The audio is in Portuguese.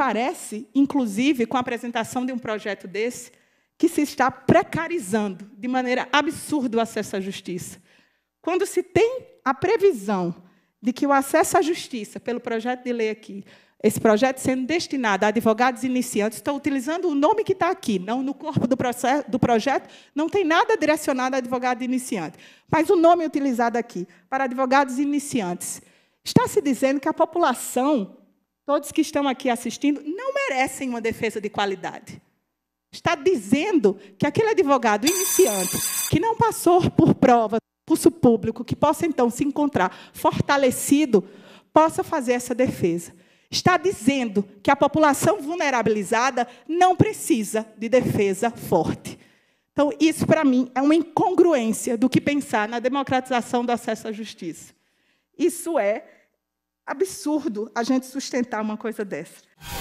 parece, inclusive, com a apresentação de um projeto desse, que se está precarizando de maneira absurda o acesso à justiça. Quando se tem a previsão de que o acesso à justiça, pelo projeto de lei aqui, esse projeto sendo destinado a advogados iniciantes, estou utilizando o nome que está aqui, não no corpo do, processo, do projeto, não tem nada direcionado a advogado iniciante, mas o nome utilizado aqui, para advogados iniciantes. Está se dizendo que a população todos que estão aqui assistindo, não merecem uma defesa de qualidade. Está dizendo que aquele advogado iniciante, que não passou por prova, curso público, que possa então se encontrar fortalecido, possa fazer essa defesa. Está dizendo que a população vulnerabilizada não precisa de defesa forte. Então, isso para mim é uma incongruência do que pensar na democratização do acesso à justiça. Isso é absurdo a gente sustentar uma coisa dessa.